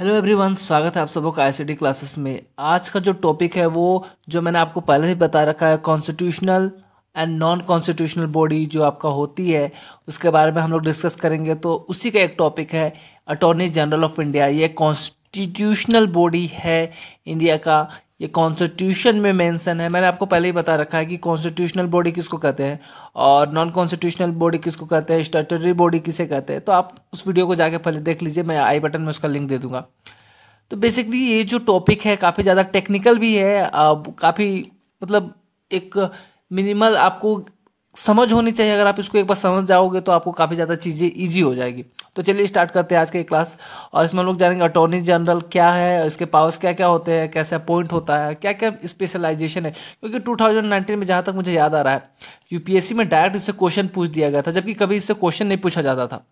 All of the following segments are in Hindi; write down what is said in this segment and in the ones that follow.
हेलो एवरीवन स्वागत है आप सबों का आईसीटी क्लासेस में आज का जो टॉपिक है वो जो मैंने आपको पहले ही बता रखा है constitutional and non constitutional body जो आपका होती है उसके बारे में हम लोग डिस्कस करेंगे तो उसी का एक टॉपिक है अटॉर्नी जनरल ऑफ इंडिया ये कॉन्स्टिट्यूशनल बॉडी है इंडिया का ये कॉन्स्टिट्यूशन में मेंशन है मैंने आपको पहले ही बता रखा है कि कॉन्स्टिट्यूशनल बॉडी किसको कहते हैं और नॉन कॉन्स्टिट्यूशनल बॉडी किसको कहते हैं स्टेटरी बॉडी किसे कहते हैं तो आप उस वीडियो को जाके पहले देख लीजिए मैं आई बटन में उसका लिंक दे दूंगा तो बेसिकली ये जो टॉपिक है काफ़ी ज़्यादा टेक्निकल भी है काफ़ी मतलब एक मिनिमल आपको समझ होनी चाहिए अगर आप इसको एक बार समझ जाओगे तो आपको काफ़ी ज़्यादा चीज़ें ईजी हो जाएगी तो चलिए स्टार्ट करते हैं आज के क्लास और इसमें हम लोग जानेंगे अटॉर्नी जनरल क्या है इसके पावर्स क्या क्या होते हैं कैसे अपॉइंट होता है क्या क्या स्पेशलाइजेशन है क्योंकि 2019 में जहाँ तक मुझे याद आ रहा है यूपीएससी में डायरेक्ट इससे क्वेश्चन पूछ दिया गया था जबकि कभी इससे क्वेश्चन नहीं पूछा जाता था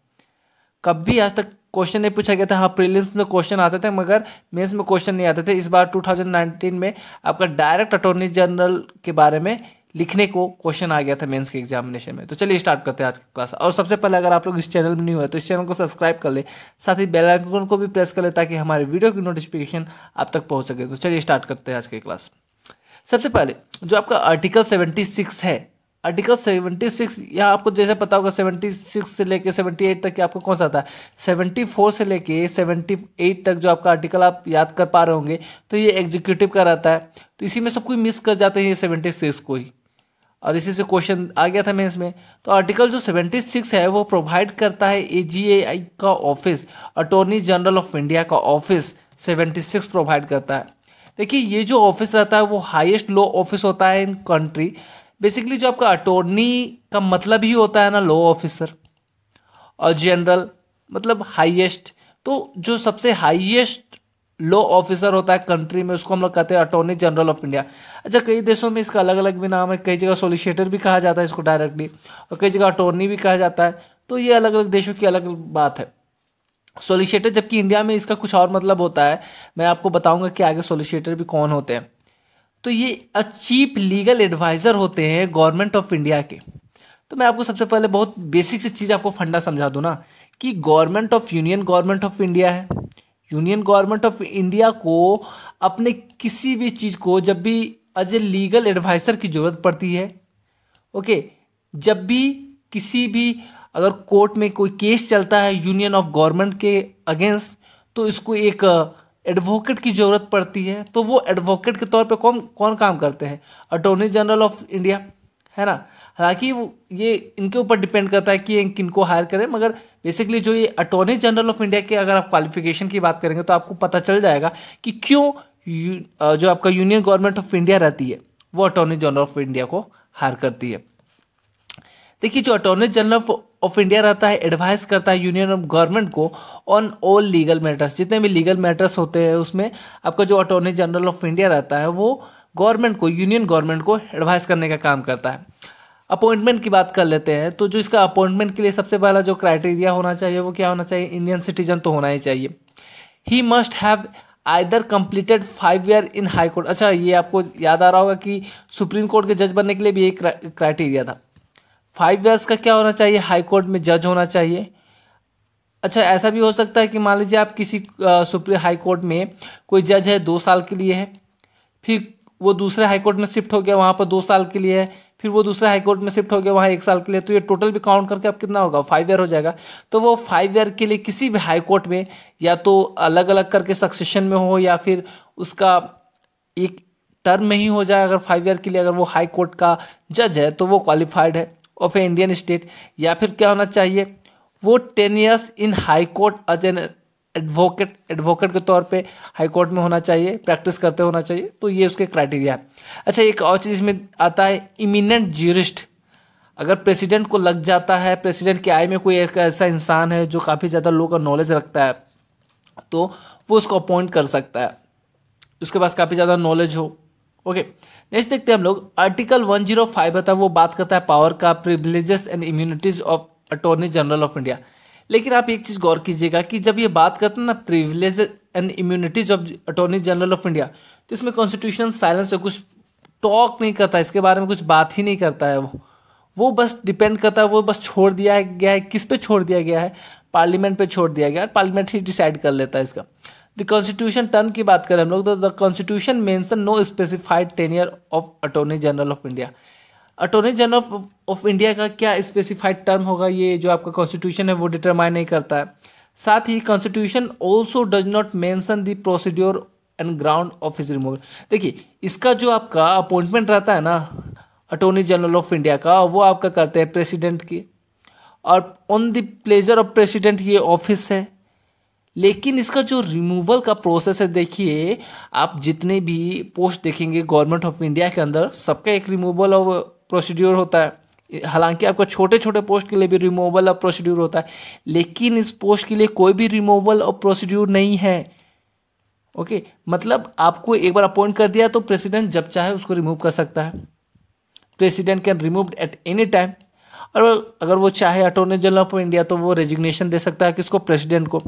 कभी आज तक क्वेश्चन नहीं पूछा गया था हाँ प्रीलिम्स में क्वेश्चन आते थे मगर मेंस में क्वेश्चन नहीं आते थे इस बार 2019 में आपका डायरेक्ट अटॉर्नी जनरल के बारे में लिखने को क्वेश्चन आ गया था मेंस के एग्जामिनेशन में तो चलिए स्टार्ट करते हैं आज की क्लास और सबसे पहले अगर आप लोग इस चैनल में नहीं हुए तो इस चैनल को सब्सक्राइब कर ले साथ ही बेल आइकन को भी प्रेस कर ले ताकि हमारे वीडियो की नोटिफिकेशन आप तक पहुँच सके तो चलिए स्टार्ट करते हैं आज की क्लास सबसे पहले जो आपका आर्टिकल सेवेंटी सिक्स है आर्टिकल सेवेंटी सिक्स या आपको जैसे पता होगा सेवेंटी सिक्स से लेके सेवेंटी एट तक आपको कौन सा आता है सेवेंटी फोर से लेके सेवेंटी एट तक जो आपका आर्टिकल आप याद कर पा रहे होंगे तो ये एग्जीक्यूटिव का रहता है तो इसी में सब कोई मिस कर जाते हैं ये सेवेंटी सिक्स को ही और इसी से क्वेश्चन आ गया था मैं इसमें तो आर्टिकल जो 76 है वो प्रोवाइड करता है ए का office attorney general of India का ऑफिस 76 प्रोवाइड करता है देखिए ये जो ऑफिस रहता है वो हाईएस्ट लॉ ऑफिस होता है इन कंट्री बेसिकली जो आपका अटोर्नी का मतलब ही होता है ना लॉ ऑफिसर और जनरल मतलब हाइएस्ट तो जो सबसे हाइएस्ट लो ऑफिसर होता है कंट्री में उसको हम लोग कहते हैं अटॉर्नी जनरल ऑफ इंडिया अच्छा कई देशों में इसका अलग अलग भी नाम है कई जगह सोलिसिटर भी कहा जाता है इसको डायरेक्टली और कई जगह अटॉर्नी भी कहा जाता है तो ये अलग अलग देशों की अलग बात है सोलिसिटर जबकि इंडिया में इसका कुछ और मतलब होता है मैं आपको बताऊंगा कि आगे सोलिसिटर भी कौन होते हैं तो ये चीफ लीगल एडवाइज़र होते हैं गवर्नमेंट ऑफ इंडिया के तो मैं आपको सबसे पहले बहुत बेसिक सी चीज़ आपको फंडा समझा दूँ ना कि government of union government of India है यूनियन गवर्नमेंट ऑफ इंडिया को अपने किसी भी चीज़ को जब भी एज ए लीगल एडवाइजर की ज़रूरत पड़ती है ओके जब भी किसी भी अगर कोर्ट में कोई केस चलता है यूनियन ऑफ गवर्नमेंट के अगेंस्ट तो इसको एक एडवोकेट uh, की ज़रूरत पड़ती है तो वो एडवोकेट के तौर पे कौन कौन काम करते हैं अटोर्नी जनरल ऑफ इंडिया है ना हालांकि ये इनके ऊपर डिपेंड करता है कि किन को हायर करें मगर बेसिकली जो ये अटॉर्नी जनरल ऑफ इंडिया के अगर आप क्वालिफिकेशन की बात करेंगे तो आपको पता चल जाएगा कि क्यों जो आपका यूनियन गवर्नमेंट ऑफ इंडिया रहती है वो अटॉर्नी जनरल ऑफ इंडिया को हायर करती है देखिए जो अटॉर्नी जनरल ऑफ इंडिया रहता है एडवाइस करता है यूनियन ऑफ गवर्नमेंट को ऑन ऑल लीगल मैटर्स जितने भी लीगल मैटर्स होते हैं उसमें आपका जो अटॉर्नी जनरल ऑफ इंडिया रहता है वो गवर्नमेंट को यूनियन गवर्नमेंट को एडवाइस करने का काम करता है अपॉइंटमेंट की बात कर लेते हैं तो जो इसका अपॉइंटमेंट के लिए सबसे पहला जो क्राइटेरिया होना चाहिए वो क्या होना चाहिए इंडियन सिटीजन तो होना ही चाहिए ही must have either completed five year in high court अच्छा ये आपको याद आ रहा होगा कि सुप्रीम कोर्ट के जज बनने के लिए भी एक क्राइटेरिया था फाइव ईयर्स का क्या होना चाहिए हाई कोर्ट में जज होना चाहिए अच्छा ऐसा भी हो सकता है कि मान लीजिए आप किसी सुप्रीम हाई कोर्ट में कोई जज है दो साल के लिए है फिर वो दूसरे हाई कोर्ट में शिफ्ट हो गया वहाँ पर दो साल के लिए है फिर वो दूसरे हाईकोर्ट में शिफ्ट हो गया वहाँ एक साल के लिए तो ये टोटल भी काउंट करके अब कितना होगा फाइव ईयर हो जाएगा तो वो फाइव ईयर के लिए किसी भी हाईकोर्ट में या तो अलग अलग करके सक्सेशन में हो या फिर उसका एक टर्म में ही हो जाए अगर फाइव ईयर के लिए अगर वो हाई कोर्ट का जज है तो वो क्वालिफाइड है ऑफ ए इंडियन स्टेट या फिर क्या होना चाहिए वो ten years in high court as an advocate advocate के तौर पे हाई कोर्ट में होना चाहिए प्रैक्टिस करते होना चाहिए तो ये उसके क्राइटेरिया है अच्छा एक और चीज़ इसमें आता है इमिनेंट जूरिस्ट अगर प्रेसिडेंट को लग जाता है प्रेसिडेंट के आय में कोई एक ऐसा इंसान है जो काफ़ी ज़्यादा लोगों का नॉलेज रखता है तो वो उसको अपॉइंट कर सकता है उसके पास काफ़ी ज़्यादा नॉलेज हो ओके नेक्स्ट देखते हैं हम लोग आर्टिकल वन जीरो फाइव होता है वो बात करता है पावर का privileges and immunities of attorney general of India लेकिन आप एक चीज़ गौर कीजिएगा कि जब ये बात करते हैं ना privilege and immunities of attorney general of India तो इसमें कॉन्स्टिट्यूशन साइलेंस है कुछ टॉक नहीं करता इसके बारे में कुछ बात ही नहीं करता है वो वो बस डिपेंड करता है वो बस छोड़ दिया गया है किस पे छोड़ दिया गया है पार्लियामेंट पे छोड़ दिया गया है पार्लियामेंट ही डिसाइड कर लेता है इसका द कॉन्स्टिट्यूशन टर्न की बात करें हम लोग तो the constitution mention no specified tenure of attorney general of India attorney general of of India का क्या स्पेसिफाइड टर्म होगा ये जो आपका कॉन्स्टिट्यूशन है वो डिटरमाइन नहीं करता है साथ ही constitution also does not mention the procedure and ground of his removal देखिए इसका जो आपका अपॉइंटमेंट रहता है ना अटोर्नी जनरल ऑफ इंडिया का वो आपका करते हैं प्रेसिडेंट की और on the pleasure of president ये ऑफिस है लेकिन इसका जो रिमूवल का प्रोसेस है देखिए आप जितने भी पोस्ट देखेंगे गवर्नमेंट ऑफ इंडिया के अंदर सबका एक रिमूवल और प्रोसीड्योर होता है हालांकि आपका छोटे छोटे पोस्ट के लिए भी रिमूवल और प्रोसीड्यूर होता है लेकिन इस पोस्ट के लिए कोई भी रिमूवल और प्रोसीड्यूर नहीं है ओके मतलब आपको एक बार अपॉइंट कर दिया तो प्रेसिडेंट जब चाहे उसको रिमूव कर सकता है president can remove at any time और अगर वो चाहे अटोर्नी जनरल ऑफ इंडिया तो वो रेजिग्नेशन दे सकता है किसको प्रेसिडेंट को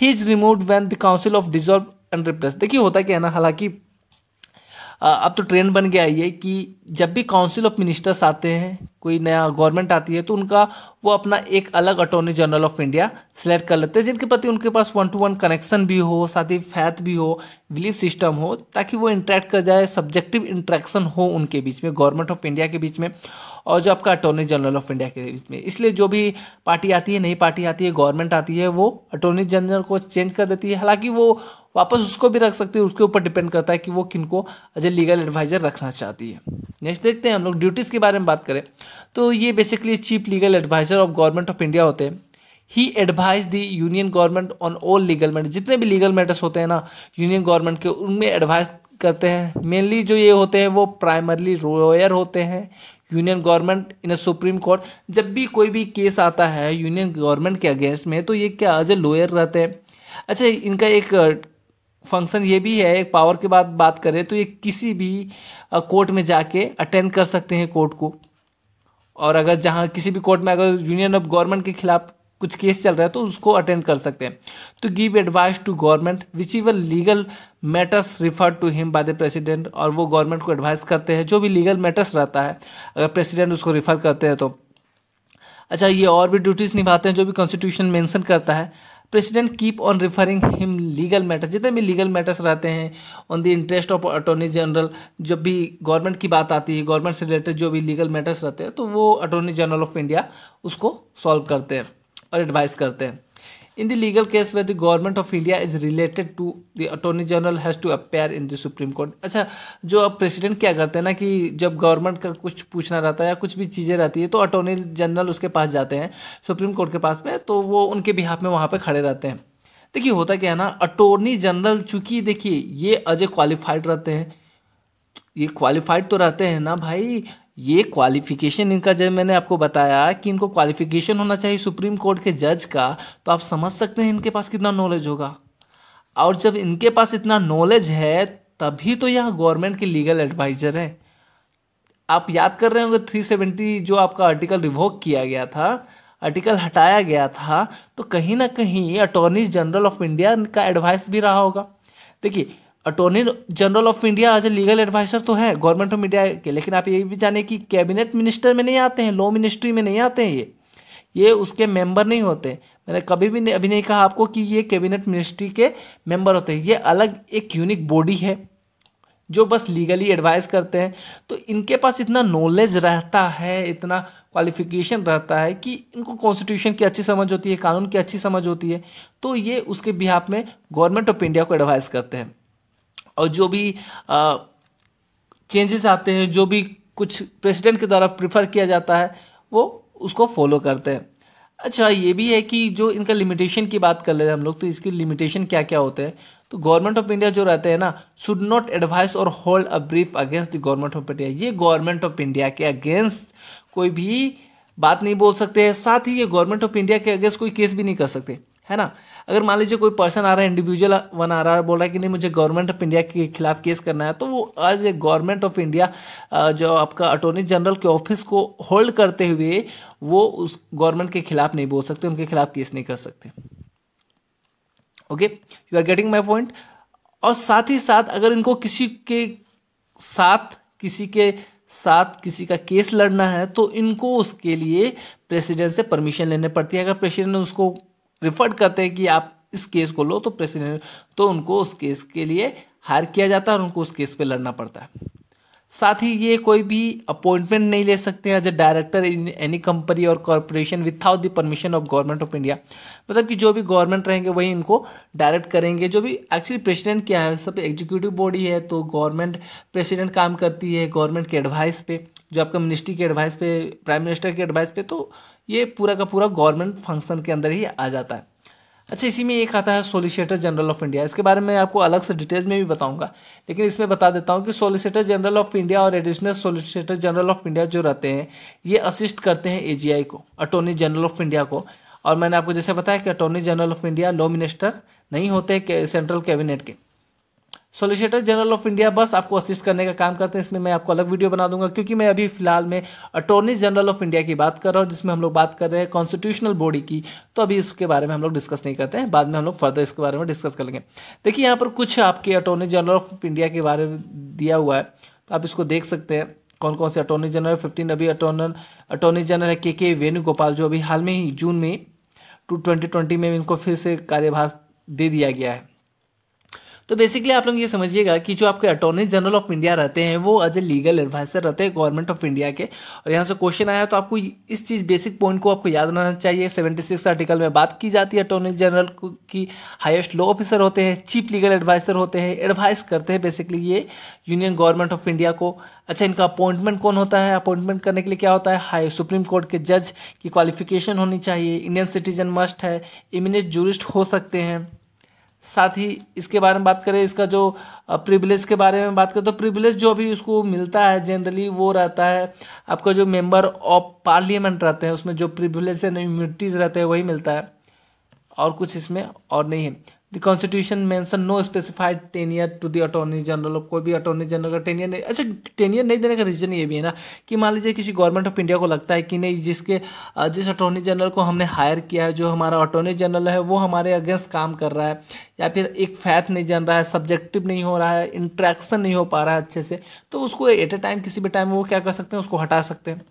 ही is remove when the council of dissolve and replace देखिए होता क्या है ना हालांकि अब तो ट्रेंड बन गया ये कि जब भी काउंसिल ऑफ मिनिस्टर्स आते हैं कोई नया गवर्नमेंट आती है तो उनका वो अपना एक अलग attorney general of India select कर लेते हैं जिनके प्रति उनके पास वन टू वन कनेक्शन भी हो साथ ही फैथ भी हो बिलीफ सिस्टम हो ताकि वो इंटरेक्ट कर जाए सब्जेक्टिव इंट्रैक्शन हो उनके बीच में गवर्नमेंट ऑफ इंडिया के बीच में और जो आपका अटॉर्नी जनरल ऑफ इंडिया के बीच में इसलिए जो भी पार्टी आती है नई पार्टी आती है गवर्नमेंट आती है वो अटॉर्नी जनरल को चेंज कर देती है हालांकि वो वापस उसको भी रख सकती है उसके ऊपर डिपेंड करता है कि वो किनको एज ए लीगल एडवाइज़र रखना चाहती है नेक्स्ट देखते हैं हम लोग ड्यूटीज़ के बारे में बात करें तो ये basically chief legal adviser of government of India होते हैं he advise the union government on all legal matter जितने भी लीगल मैटर्स होते हैं ना यूनियन गवर्नमेंट के उनमें एडवाइस करते हैं मेनली जो ये होते हैं वो प्राइमरली लॉयर होते हैं union government in supreme court जब भी कोई भी केस आता है यूनियन गवर्नमेंट के अगेंस्ट में तो ये क्या एज ए लॉयर रहते हैं अच्छा इनका एक फंक्शन ये भी है एक पावर के बाद बात करें तो ये किसी भी कोर्ट में जाके अटेंड कर सकते हैं कोर्ट को और अगर जहाँ किसी भी कोर्ट में अगर यूनियन ऑफ गवर्नमेंट के खिलाफ कुछ केस चल रहा है तो उसको अटेंड कर सकते हैं तो give advice to government whichever legal matters refer to him by the president और वो गवर्नमेंट को एडवाइस करते हैं जो भी लीगल मैटर्स रहता है अगर प्रेसिडेंट उसको रिफ़र करते हैं तो अच्छा ये और भी ड्यूटीज़ निभाते हैं जो भी कॉन्स्टिट्यूशन मेंशन करता है president keep on referring him legal matters जितने भी लीगल मैटर्स रहते हैं on the interest of attorney general जब भी गवर्नमेंट की बात आती है गवर्नमेंट से रिलेटेड जो भी लीगल मैटर्स रहते हैं तो वो अटॉर्नी जनरल ऑफ इंडिया उसको सॉल्व करते हैं और एडवाइस करते हैं इन the legal case where the government of India is related to the attorney general has to appear in the Supreme Court अच्छा जो अब प्रेसिडेंट क्या करते हैं ना कि जब गवर्नमेंट का कुछ पूछना रहता है या कुछ भी चीज़ें रहती है तो अटोर्नी जनरल उसके पास जाते हैं सुप्रीम कोर्ट के पास में तो वो उनके बिहाफ में वहाँ पर खड़े रहते हैं देखिए होता क्या है ना अटोर्नी जनरल चूंकि देखिए ये अजय क्वालिफाइड रहते हैं ये क्वालिफाइड तो रहते हैं ना भाई ये क्वालिफिकेशन इनका जब मैंने आपको बताया कि इनको क्वालिफिकेशन होना चाहिए सुप्रीम कोर्ट के जज का तो आप समझ सकते हैं इनके पास कितना नॉलेज होगा और जब इनके पास इतना नॉलेज है तभी तो यहाँ गवर्नमेंट के लीगल एडवाइज़र है आप याद कर रहे होंगे थ्री सेवेंटी जो आपका आर्टिकल रिवोक किया गया था आर्टिकल हटाया गया था तो कहीं ना कहीं अटॉर्नी जनरल ऑफ इंडिया का एडवाइस भी रहा होगा देखिए attorney general of India as a legal adviser तो है गवर्नमेंट ऑफ इंडिया के लेकिन आप ये भी जाने कि कैबिनेट मिनिस्टर में नहीं आते हैं लॉ मिनिस्ट्री में नहीं आते हैं ये ये उसके मेंबर नहीं होते मैंने कभी भी अभी नहीं कहा आपको कि ये कैबिनेट मिनिस्ट्री के मेंबर होते हैं ये अलग एक यूनिक बॉडी है जो बस लीगली एडवाइस करते हैं तो इनके पास इतना नॉलेज रहता है इतना क्वालिफिकेशन रहता है कि इनको कॉन्स्टिट्यूशन की अच्छी समझ होती है कानून की अच्छी समझ होती है तो ये उसके बिहाफ में गवर्नमेंट ऑफ इंडिया को एडवाइस करते हैं और जो भी चेंजेस आते हैं जो भी कुछ प्रेसिडेंट के द्वारा प्रिफर किया जाता है वो उसको फॉलो करते हैं अच्छा ये भी है कि जो इनका लिमिटेशन की बात कर लेते हैं हम लोग तो इसकी लिमिटेशन क्या क्या होते हैं तो गवर्नमेंट ऑफ इंडिया जो रहते हैं ना शुड नॉट एडवाइस और hold a brief against the government of India ये गवर्नमेंट ऑफ इंडिया के अगेंस्ट कोई भी बात नहीं बोल सकते हैं साथ ही ये गवर्नमेंट ऑफ इंडिया के अगेंस्ट कोई केस भी नहीं कर सकते है ना अगर मान लीजिए कोई पर्सन आ रहा है इंडिविजुअल वन आ रहा है बोल रहा है कि नहीं मुझे गवर्नमेंट ऑफ इंडिया के खिलाफ केस करना है तो वो आज ए गवर्नमेंट ऑफ इंडिया जो आपका अटोर्नी जनरल के ऑफिस को होल्ड करते हुए वो उस गवर्नमेंट के खिलाफ नहीं बोल सकते उनके खिलाफ केस नहीं कर सकते okay you are getting my point और साथ ही साथ अगर इनको किसी के साथ किसी के साथ किसी का केस लड़ना है तो इनको उसके लिए प्रेसिडेंट से परमिशन लेने पड़ती है अगर प्रेसिडेंट ने उसको रिफर्ड करते हैं कि आप इस केस को लो तो प्रेसिडेंट तो उनको उस केस के लिए हायर किया जाता है और उनको उस केस पे लड़ना पड़ता है साथ ही ये कोई भी अपॉइंटमेंट नहीं ले सकते हैं as a director in any company और corporation without the permission of government of India मतलब कि जो भी गवर्नमेंट रहेंगे वही इनको डायरेक्ट करेंगे जो भी एक्चुअली प्रेसिडेंट क्या है सब एग्जीक्यूटिव बॉडी है तो गवर्नमेंट प्रेसिडेंट काम करती है गवर्नमेंट के एडवाइस पे जो आपका मिनिस्ट्री के एडवाइस पे प्राइम मिनिस्टर के एडवाइस पे तो ये पूरा का पूरा गवर्नमेंट फंक्शन के अंदर ही आ जाता है अच्छा इसी में एक आता है सोलिसिटर जनरल ऑफ इंडिया इसके बारे में आपको अलग से डिटेल्स में भी बताऊंगा लेकिन इसमें बता देता हूँ कि सोलिसिटर जनरल ऑफ इंडिया और additional solicitor general of India जो रहते हैं ये असिस्ट करते हैं एजीआई को अटॉर्नी जनरल ऑफ इंडिया को और मैंने आपको जैसे बताया कि attorney general of India law minister नहीं होते सेंट्रल कैबिनेट के सोलिसिटर जनरल ऑफ इंडिया बस आपको असिस्ट करने का काम करते हैं इसमें मैं आपको अलग वीडियो बना दूंगा क्योंकि मैं अभी फिलहाल में अटॉर्नी जनरल ऑफ इंडिया की बात कर रहा हूँ जिसमें हम लोग बात कर रहे हैं कॉन्स्टिट्यूशनल बॉडी की तो अभी इसके बारे में हम लोग डिस्कस नहीं करते हैं बाद में हम लोग फर्दर इसके बारे में डिस्कस कर लेंगे देखिए यहाँ पर कुछ आपके अटॉर्नी जनरल ऑफ इंडिया के बारे में दिया हुआ है तो आप इसको देख सकते हैं कौन कौन से अटॉर्नी जनरल फिफ्टीन अभी अटॉर्नर अटॉर्नी जनरल है के के वेणुगोपाल जो अभी हाल में ही जून में टू ट्वेंटी ट्वेंटी में इनको फिर से कार्यभार दे दिया गया है तो बेसिकली आप लोग ये समझिएगा कि जो आपके अटॉर्नी जनरल ऑफ इंडिया रहते हैं वो एज ए लीगल एडवाइज़र रहते हैं गवर्नमेंट ऑफ इंडिया के और यहाँ से क्वेश्चन आया तो आपको इस चीज़ बेसिक पॉइंट को आपको याद रहना चाहिए सेवेंटी सिक्स आर्टिकल में बात की जाती है अटॉर्नी जनरल की हाइस्ट लॉ ऑफिसर होते हैं चीफ लीगल एडवाइज़र होते हैं एडवाइस करते हैं बेसिकली ये यूनियन गवर्नमेंट ऑफ इंडिया को अच्छा इनका अपॉइंटमेंट कौन होता है अपॉइंटमेंट करने के लिए क्या होता है हाई सुप्रीम कोर्ट के जज की क्वालिफिकेशन होनी चाहिए इंडियन सिटीजन मस्ट है इमिनेट जूरिस्ट हो सकते हैं साथ ही इसके बारे में बात करें इसका जो प्रिविलेज के बारे में बात करें तो प्रिविलेज जो अभी उसको मिलता है जनरली वो रहता है आपका जो मेंबर ऑफ पार्लियामेंट रहते हैं उसमें जो प्रिविलेज एंड इम्यूनिटीज़ रहते हैं वही मिलता है और कुछ इसमें और नहीं है the constitution mention no specified tenure to the attorney general कोई भी अटॉर्नी जनरल का टेनियर नहीं अच्छा टेनियर नहीं देने का रीज़न ये भी है ना कि मान लीजिए किसी गवर्नमेंट ऑफ इंडिया को लगता है कि नहीं जिसके जिस अटॉर्नी जनरल को हमने हायर किया है जो हमारा अटॉर्नी जनरल है वो हमारे अगेंस्ट काम कर रहा है या फिर एक फैथ नहीं जान रहा है सब्जेक्टिव नहीं हो रहा है इंट्रैक्शन नहीं हो पा रहा है अच्छे से तो उसको एट अ टाइम किसी भी टाइम वो क्या कर सकते हैं उसको हटा सकते हैं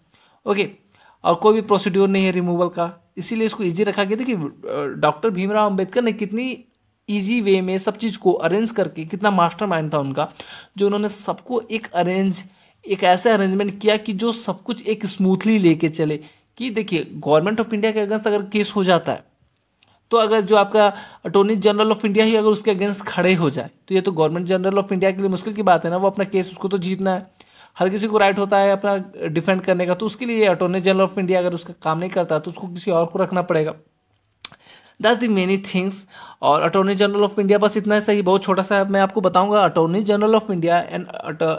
ओके और कोई भी प्रोसीड्योर नहीं है रिमूवल का इसीलिए इसको इजी रखा गया था कि डॉक्टर भीमराव अंबेडकर ने कितनी ईजी वे में सब चीज़ को अरेंज करके कितना मास्टर माइंड था उनका जो उन्होंने सबको एक अरेंज एक ऐसा अरेंजमेंट किया कि जो सब कुछ एक स्मूथली लेके चले कि देखिए गवर्नमेंट ऑफ इंडिया के अगेंस्ट अगर केस हो जाता है तो अगर जो आपका अटोर्नी जनरल ऑफ इंडिया ही अगर उसके अगेंस्ट खड़े हो जाए तो ये तो गवर्नमेंट जनरल ऑफ इंडिया के लिए मुश्किल की बात है ना वो अपना केस उसको तो जीतना है हर किसी को राइट होता है अपना डिफेंड करने का तो उसके लिए अटॉर्नी जनरल ऑफ इंडिया अगर उसका काम नहीं करता तो उसको किसी और को रखना पड़ेगा दैट्स द मेनी थिंग्स और अटॉर्नी जनरल ऑफ इंडिया बस इतना सही बहुत छोटा सा मैं आपको बताऊंगा attorney general of India and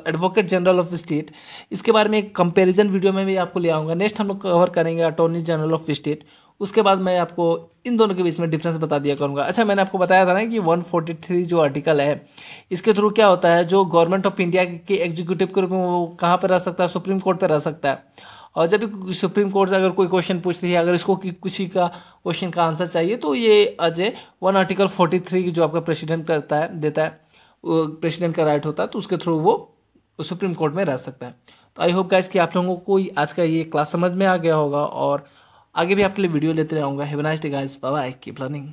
advocate general of state इसके बारे में एक कंपेरिजन वीडियो में भी आपको ले आऊँगा नेक्स्ट हम लोग कवर करेंगे अटॉर्नी जनरल ऑफ स्टेट उसके बाद मैं आपको इन दोनों के बीच में डिफरेंस बता दिया करूँगा अच्छा मैंने आपको बताया था ना कि 143 जो आर्टिकल है इसके थ्रू क्या होता है जो गवर्नमेंट ऑफ इंडिया के एग्जीक्यूटिव के रूप में वो कहाँ पर रह सकता है सुप्रीम कोर्ट पर रह सकता है और जब भी सुप्रीम कोर्ट से अगर कोई क्वेश्चन पूछ रही है अगर इसको किसी का क्वेश्चन का आंसर चाहिए तो ये अजय वन आर्टिकल फोर्टी थ्री जो आपका प्रेसिडेंट करता है देता है प्रेसिडेंट का राइट होता है तो उसके थ्रू वो सुप्रीम कोर्ट में रह सकता है तो आई होप गाइज कि आप लोगों को आज का ये क्लास समझ में आ गया होगा और आगे भी आपके लिए वीडियो लेते रहूँगा have nice day guys bye bye keep learning